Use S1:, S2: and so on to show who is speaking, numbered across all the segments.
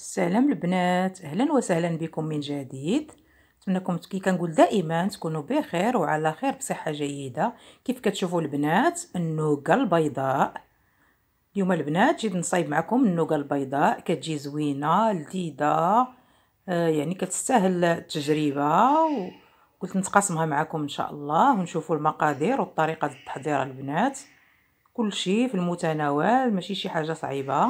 S1: السلام البنات اهلا وسهلا بكم من جديد نتمنىكم كي كنقول دائما تكونوا بخير وعلى خير بصحه جيده كيف كتشوفوا البنات النوكه البيضاء اليوم البنات جيت نصايب معكم النوكه البيضاء كتجي زوينه لذيذه آه يعني كتستاهل التجربه وقلت نتقاسمها معكم ان شاء الله ونشوفوا المقادير والطريقه التحضير البنات كل شيء في المتناول ماشي شي حاجه صعيبه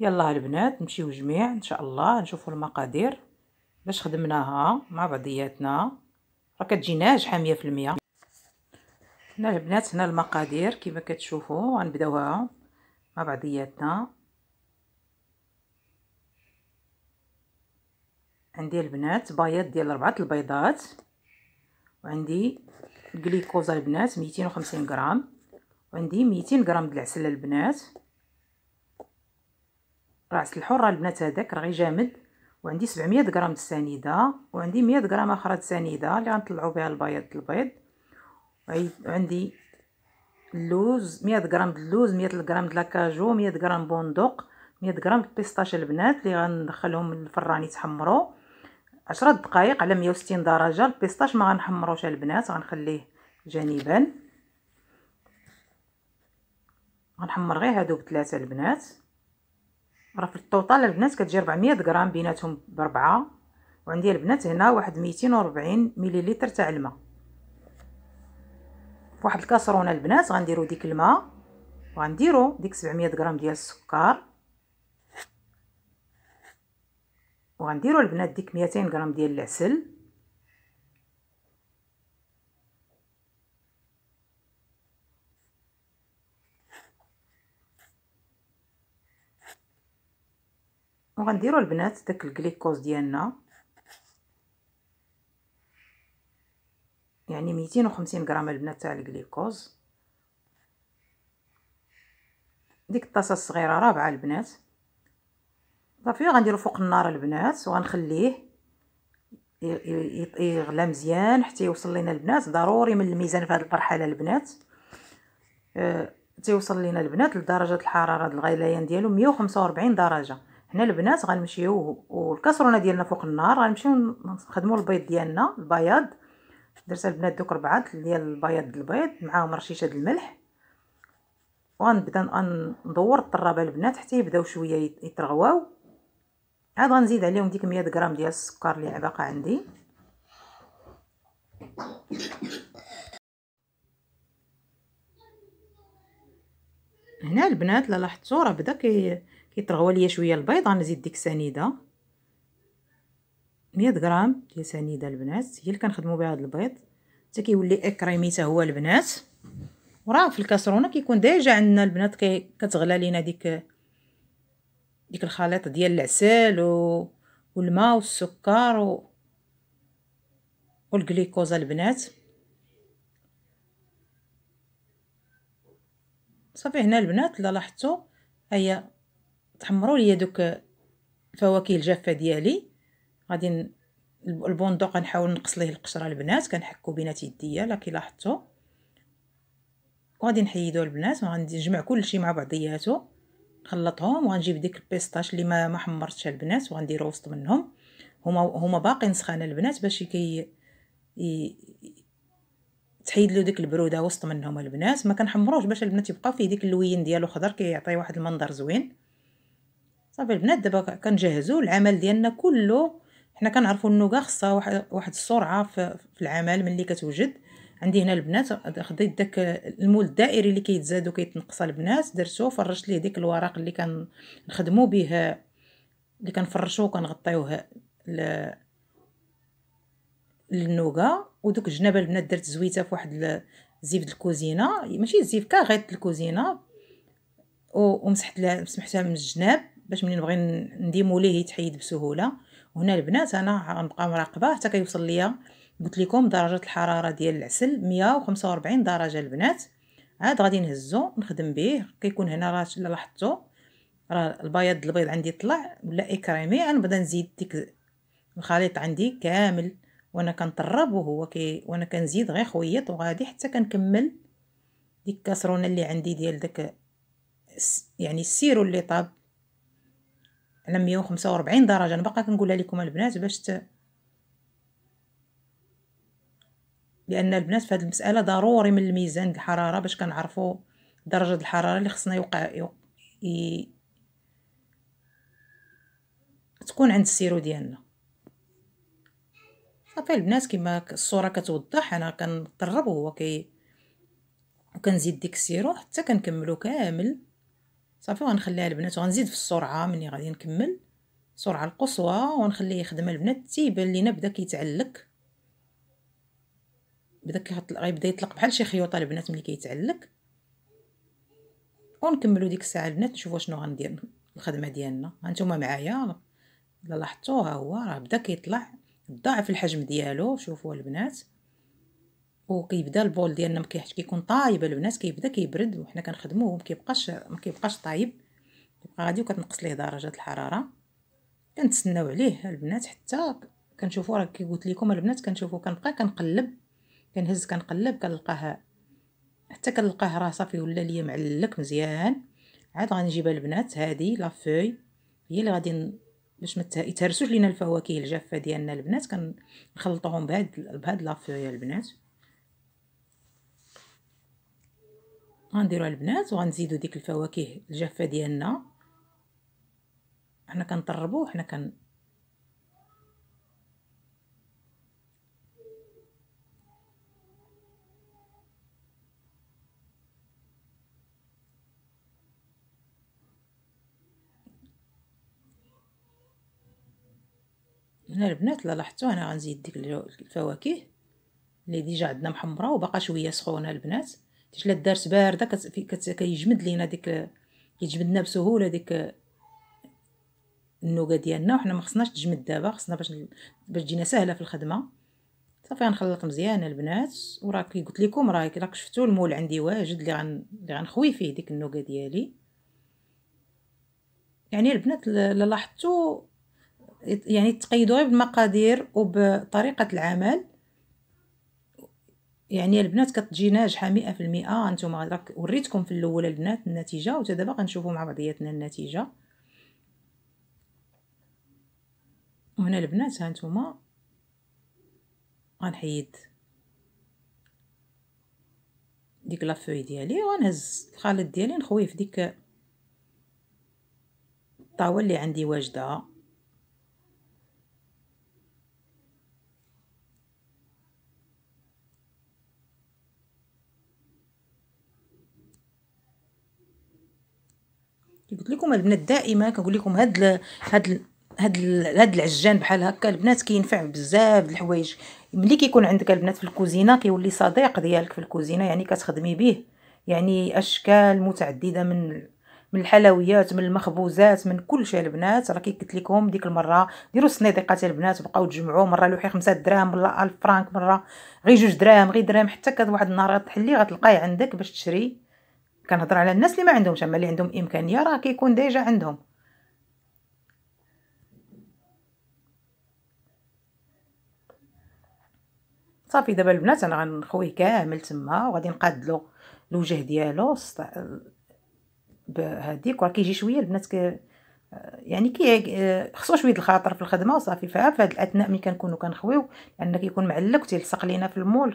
S1: يلا البنات نمشيو جميع ان شاء الله نشوفوا المقادير باش خدمناها مع بعضياتنا راه كتجي ناجحه 100% هنا البنات هنا المقادير كما كتشوفوا غنبداوها مع بعضياتنا عندي البنات بياض ديال ربعه البيضات وعندي الجليكوزا البنات 250 غرام وعندي 200 غرام د العسل البنات راس الحرة البنات هذاك راه جامد وعندي 700 غرام السنيدة وعندي 100 غرام اخرى السنيدة اللي غنطلعوا بها البيض البيض وعندي اللوز 100 غرام اللوز 100 غرام لاكاجو 100 غرام بندق 100 غرام البيسطاش البنات اللي غندخلهم للفران يتحمروا 10 دقائق على 160 درجه البيستاش ما غنحمروش البنات غنخليه جانبا غنحمر غير هادو بثلاثه البنات راه في الطوطال البنات كتجي 400 غرام بيناتهم بربعه وعندي البنات هنا واحد 240 مليليتر تاع الماء فواحد الكاسرونه البنات غنديرو ديك الماء وغنديرو ديك 700 غرام ديال السكر وغنديرو البنات ديك 200 غرام ديال العسل وغنديروا البنات داك الجليكوز ديالنا يعني ميتين وخمسين غرام البنات تاع الجليكوز ديك الطاسه الصغيره رابعه البنات صافي غنديرو فوق النار البنات وغنخليه يغلى مزيان حتى يوصل لينا البنات ضروري من الميزان في هذه المرحله البنات أه تيوصل لينا البنات لدرجه الحراره الغليان ديالو 145 درجه حنا البنات غنمشيو والكسرونه ديالنا فوق النار غنمشيو نخدمو البيض ديالنا البياض درت البنات دوك ربعه ديال البياض البيض معاهم رشيشه الملح وغنبدا ندور الطرابه البنات حتى يبداو شويه يترغواو عاد غنزيد عليهم ديك 100 غرام ديال السكر اللي باقا عندي هنا البنات لاحظتوا راه بدا كي كيطرغوا ليا شويه البيض غنزيد ديك السنيده 100 غرام ديال سنيده البنات هي اللي كنخدموا بها هذا البيض حتى كيولي اكريمي حتى هو البنات وراه في الكاسرونه كيكون ديجا عندنا البنات كي كتغلى لينا ديك ديك الخليط ديال العسل و... والماء والسكر و... والجليكوز البنات صافي هنا البنات الا لاحظتوا هي تحمروا ليا دوك الفواكه الجافه ديالي غادي البندق غنحاول نقص ليه القشره البنات كنحكو بينات يديا لا كي لاحظتوا وغادي نحيدو البنات وغادي نجمع كلشي مع بعضياتو نخلطهم وغنجيب ديك البيستاش اللي ما ما حمرتش البنات وغنديرو وسط منهم هما هما باقيين سخانه البنات باش كي تحيد له ديك البروده وسط منهم البنات ما كنحمروش باش البنات يبقى فيه ديك اللوين ديالو خضر كيعطي واحد المنظر زوين صافي البنات دابا كنجهزوا العمل ديالنا كله حنا كنعرفوا النوكا خاصها واحد, السرعه في, العمل ملي كتوجد عندي هنا البنات خديت داك المول الدائري اللي كيتزاد وكيتنقص البنات درتو فرشت ليه ديك الوراق اللي كنخدموا به اللي كنفرشوه وكنغطيوه ل... للنوكا ودوك الجنابه البنات درت زويته في واحد زيف الكوزينه ماشي زيف كاغيط الكوزينه ومسحت لها مسحتها من الجناب باش منين نبغي نديمو ليه يتحيد بسهوله وهنا البنات انا غنبقى مراقبه حتى كيوصل ليا قلت لكم درجه الحراره ديال العسل 145 درجه البنات عاد غادي نهزو نخدم به كيكون هنا راه الا لاحظتوا راه البياض البيض عندي طلع ولا اكريمي إيه نبدا نزيد ديك الخليط عندي كامل وانا كنطرب وهو كي وانا كنزيد غير خويط وغادي حتى كنكمل ديك الكاسرونه اللي عندي ديال داك يعني السيرو اللي طاب على 145 درجه انا باقا كنقولها لكم البنات باش ت... لان البنات في هذه المساله ضروري من الميزان الحراره باش كنعرفوا درجه الحراره اللي خصنا يوقع, ي... تكون عند السيرو ديالنا صافي البنات كما الصوره كتوضح انا كنضرب وهو كي وكنزيد ديك السيرو حتى كنكملو كامل صافي وغنخليها البنات وغنزيد في السرعه ملي غادي نكمل السرعه القصوى ونخليه يخدم البنات تيبان لينا بدا كيتعلق بدا كيحط غيبدا يطلق بحال شي خيوطه البنات ملي كيتعلق ونكملوا ديك الساعه البنات نشوفوا شنو غندير الخدمه ديالنا هانتوما معايا الا لاحظتوا ها هو راه بدا كيطلع ضاعف الحجم ديالو شوفوا البنات وكيبدا البول ديالنا ما كيكون طايب البنات كيبدا كيبرد وحنا كنخدموه ما كيبقاش ما كيبقاش طايب كيبقى غادي وكتنقص ليه درجه الحراره كنتسناو عليه البنات حتى كنشوفوا راه كي قلت لكم البنات كنشوفوا كنبقى كنقلب كنهز كنقلب كنلقاه حتى كنلقاه راه صافي ولا ليا معلك مزيان عاد غنجيب البنات هذه لا فوي هي اللي غادي باش ما يتهرسوش لينا الفواكه الجافه ديالنا البنات كنخلطوهم بهاد بهاد لا فوي البنات غنديرو البنات وغنزيدو ديك الفواكه الجافه ديالنا حنا كنطربوه حنا كن هنا البنات لا لاحظتوا انا غنزيد ديك الفواكه اللي ديجا عندنا محمره وباقا شويه سخونه البنات حيت الدرس دارت بارده كيجمد لينا ديك كيجمدنا بسهوله ديك النوكا ديالنا وحنا ما خصناش تجمد دابا خصنا باش باش تجينا سهله في الخدمه صافي غنخلط مزيان البنات وراه كي قلت لكم راه راك شفتوا المول عندي واجد اللي غن اللي غنخوي فيه ديك النوكا ديالي يعني البنات لاحظتوا يعني تقيدوا غير بالمقادير وبطريقه العمل يعني البنات كتجي ناجحه 100% انتم راك وريتكم في الاول البنات النتيجه وتا دابا غنشوفوا مع بعضياتنا النتيجه وهنا البنات ها انتم غنحيد ديك لافوي ديالي وغنهز الخليط ديالي نخويه في ديك الطاوله اللي عندي واجده قلت لكم البنات دائما كنقول لكم هاد ال هاد ال هاد ال هاد العجان بحال هكا البنات كينفع بزاف د الحوايج ملي كيكون عندك البنات في الكوزينه كيولي صديق ديالك في الكوزينه يعني كتخدمي به يعني اشكال متعدده من من الحلويات من المخبوزات من كل شيء البنات راه قلت لكم ديك المره ديروا الصنيديقات البنات بقاو تجمعوا مره لوحي خمسة دراهم ولا 1000 فرانك مره غير جوج دراهم غير دراهم حتى كواحد واحد النهار تحلي غتلقاي عندك باش تشري كنهضر على الناس اللي ما عندهمش اما اللي عندهم امكانيه راه كيكون ديجا عندهم صافي دابا البنات انا غنخويه كامل تما وغادي نقاد له الوجه ديالو بهذيك وراه كيجي شويه البنات كي يعني كي خصو شويه الخاطر في الخدمه وصافي في هاد الاثناء ملي كنكونوا كنخويو لان كيكون معلق تيلصق لينا في المول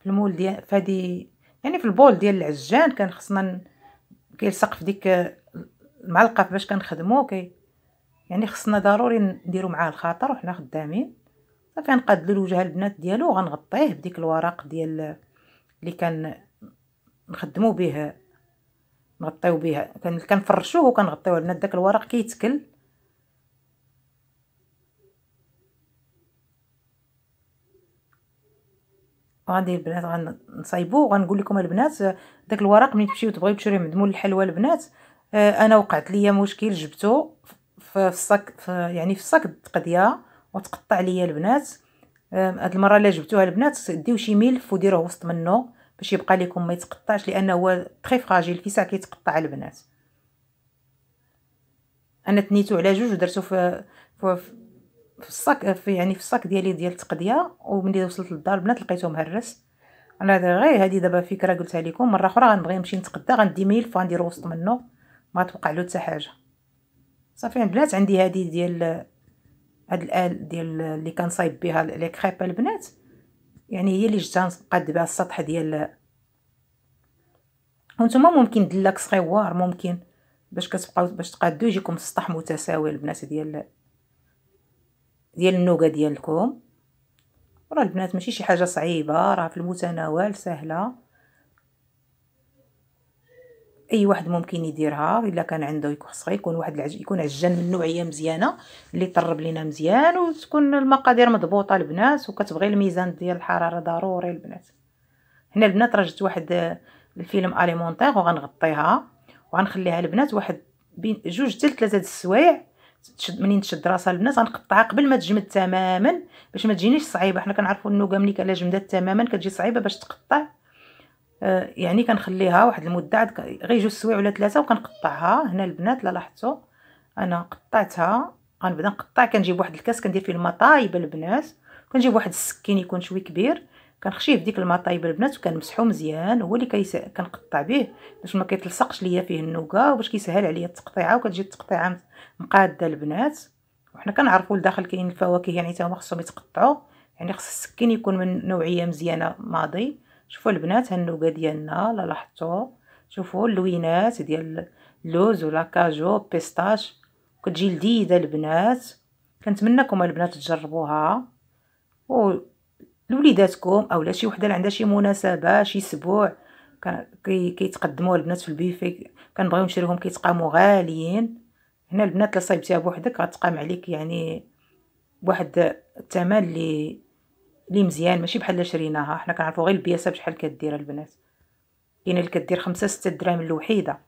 S1: في المول ديال فهادي يعني في البول ديال العجان كان خصنا كيلصق في ديك المعلقه باش كنخدمو كي يعني خصنا ضروري نديرو معاه الخاطر وحنا خدامين صافي غنقاد الوجه البنات ديالو وغنغطيه بديك الورق ديال اللي كان نخدمو به نغطيو به كنفرشوه وكنغطيو البنات داك الورق كيتكل كي وغندير البنات غنصايبو وغنقول لكم البنات داك الورق ملي تمشيو تبغيو تشريو مدمول الحلوى البنات آه، انا وقعت ليا مشكل جبته في الصاك يعني في الصاك التقديه وتقطع ليا البنات آه، هاد المره الا جبتوها البنات ديو شي ملف وديروه وسط منه باش يبقى لكم ما يتقطعش لانه هو تري فراجيل في ساعه كيتقطع البنات انا تنيتو على جوج ودرتو في في الصاك في يعني في الصاك ديالي ديال التقضيه وملي وصلت للدار البنات لقيته مهرس انا غير هذه دابا فكره قلتها لكم مره اخرى غنبغي نمشي نتقدى غندي ملف وغندير وسط منه ما توقع له حتى حاجه صافي البنات عندي هذه ديال هاد الال ديال اللي كنصايب بها لي كريب البنات يعني هي اللي جات نقاد بها السطح ديال وانتم ممكن دلاك صغيوار ممكن باش كتبقاو باش تقادو يجيكم السطح متساوي البنات ديال ديال النوكا ديالكم راه البنات ماشي شي حاجه صعيبه راه في المتناول سهله اي واحد ممكن يديرها الا كان عنده خصها يكون واحد العج... يكون عجان من نوعيه مزيانه اللي طرب لينا مزيان وتكون المقادير مضبوطه البنات وكتبغي الميزان ديال الحراره ضروري البنات هنا البنات رجت واحد الفيلم اليمونتير وغنغطيها وغنخليها البنات واحد بين جوج حتى ثلاثه السوايع تشد منين تشد راسها البنات غنقطعها قبل ما تجمد تماما باش ما تجينيش صعيبه حنا كنعرفوا النوكا ملي كلا جمدات تماما كتجي صعيبه باش تقطع آه يعني كنخليها واحد المده عاد غير جوج سوايع ولا ثلاثه وكنقطعها هنا البنات لا لاحظتوا انا قطعتها غنبدا نقطع كنجيب واحد الكاس كندير فيه الماء طايب البنات كنجيب واحد السكين يكون شوي كبير كنخشيه في ديك الماء طايب البنات وكنمسحو مزيان هو اللي كيس... كنقطع به باش ما كيتلصقش ليا فيه النوكا وباش كيسهل عليا التقطيعه وكتجي التقطيعه مقاده البنات وحنا كنعرفوا لداخل كاين الفواكه يعني حتى هما خصهم يتقطعوا يعني خص السكين يكون من نوعيه مزيانه ماضي شوفوا البنات هالنوقه ديالنا لا لاحظتوا شوفوا اللوينات ديال اللوز ولا كاجو بيستاش كتجي لذيذه البنات كنتمنىكم البنات تجربوها و لوليداتكم اولا شي وحده اللي عندها شي مناسبه شي سبوع كيتقدموا البنات في البيفي كنبغيو نشريهم كيتقاموا غاليين هنا البنات اللي صايبتيها بوحدك غتقام عليك يعني بواحد الثمن اللي اللي مزيان ماشي بحال اللي شريناها حنا كنعرفو غير البياسه بشحال كدير البنات كاين يعني اللي كدير خمسة ستة دراهم الوحيده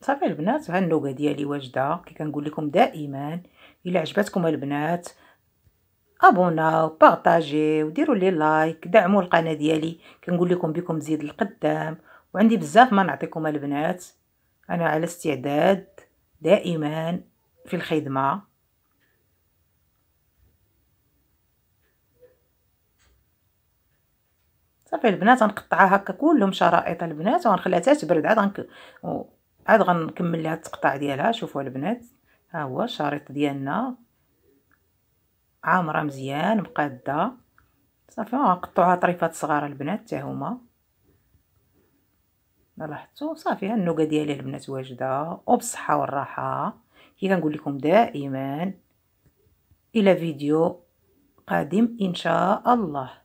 S1: صافي البنات ها النوكا ديالي واجده كي كنقول لكم دائما الا عجبتكم البنات ابوناو بارطاجيو وديروا لي لايك دعموا القناه ديالي كنقول لكم بكم زيد القدام وعندي بزاف ما نعطيكم البنات انا على استعداد دائما في الخدمه صافي البنات غنقطعها هكا كلهم شرائط البنات وغنخليها حتى تبرد عاد غنك عاد غنكمل لها التقطاع ديالها شوفوا البنات ها هو الشريط ديالنا عامره مزيان مقاده صافي غنقطعوها طريفات صغار البنات حتى هما لاحظتوا صافي ها النوكه ديالي البنات واجده وبالصحه والراحه كي كنقول لكم دائما الى فيديو قادم ان شاء الله